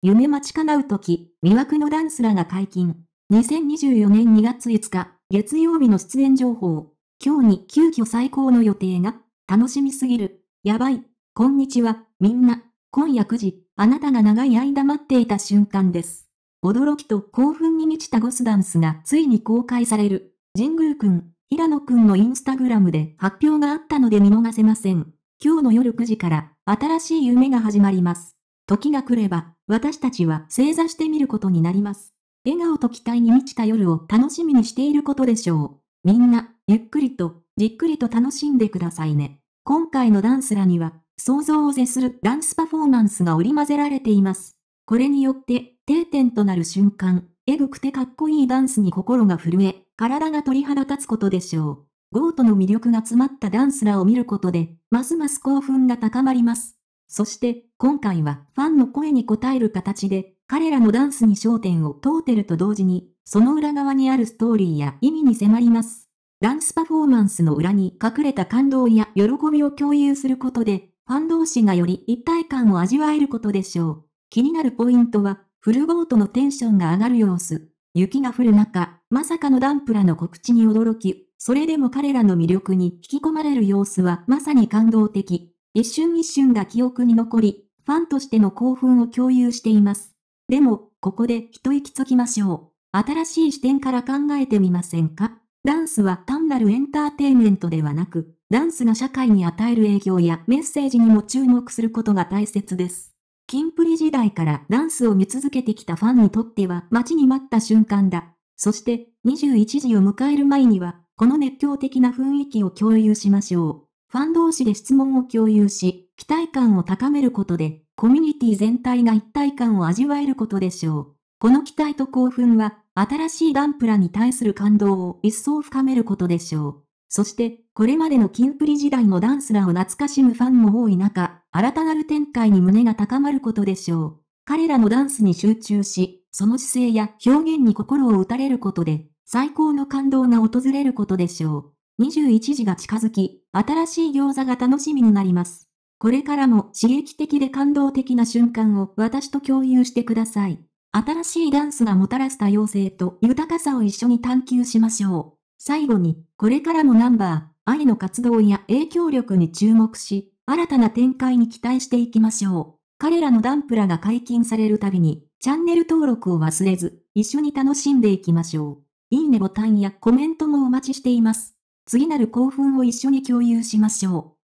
夢待ち叶う時、魅惑のダンスらが解禁。2024年2月5日、月曜日の出演情報。今日に急遽最高の予定が、楽しみすぎる。やばい。こんにちは、みんな。今夜9時、あなたが長い間待っていた瞬間です。驚きと興奮に満ちたゴスダンスがついに公開される。神宮くん、平野くんのインスタグラムで発表があったので見逃せません。今日の夜9時から、新しい夢が始まります。時が来れば、私たちは正座してみることになります。笑顔と期待に満ちた夜を楽しみにしていることでしょう。みんな、ゆっくりと、じっくりと楽しんでくださいね。今回のダンスらには、想像を絶するダンスパフォーマンスが織り交ぜられています。これによって、定点となる瞬間、えぐくてかっこいいダンスに心が震え、体が鳥肌立つことでしょう。ゴートの魅力が詰まったダンスらを見ることで、ますます興奮が高まります。そして今回はファンの声に応える形で彼らのダンスに焦点を問うてると同時に、その裏側にあるストーリーや意味に迫ります。ダンスパフォーマンスの裏に隠れた感動や喜びを共有することで、ファン同士がより一体感を味わえることでしょう。気になるポイントは、フルボートのテンションが上がる様子。雪が降る中、まさかのダンプラの告知に驚き、それでも彼らの魅力に引き込まれる様子はまさに感動的。一瞬一瞬が記憶に残り、ファンとしての興奮を共有しています。でも、ここで一息つきましょう。新しい視点から考えてみませんかダンスは単なるエンターテイメントではなく、ダンスが社会に与える影響やメッセージにも注目することが大切です。キンプリ時代からダンスを見続けてきたファンにとっては待ちに待った瞬間だ。そして、21時を迎える前には、この熱狂的な雰囲気を共有しましょう。ファン同士で質問を共有し、期待感を高めることで、コミュニティ全体が一体感を味わえることでしょう。この期待と興奮は、新しいガンプラに対する感動を一層深めることでしょう。そして、これまでのキンプリ時代のダンスらを懐かしむファンも多い中、新たなる展開に胸が高まることでしょう。彼らのダンスに集中し、その姿勢や表現に心を打たれることで、最高の感動が訪れることでしょう。21時が近づき、新しい餃子が楽しみになります。これからも刺激的で感動的な瞬間を私と共有してください。新しいダンスがもたらす多様性と豊かさを一緒に探求しましょう。最後に、これからもナンバー、愛の活動や影響力に注目し、新たな展開に期待していきましょう。彼らのダンプラが解禁されるたびに、チャンネル登録を忘れず、一緒に楽しんでいきましょう。いいねボタンやコメントもお待ちしています。次なる興奮を一緒に共有しましょう。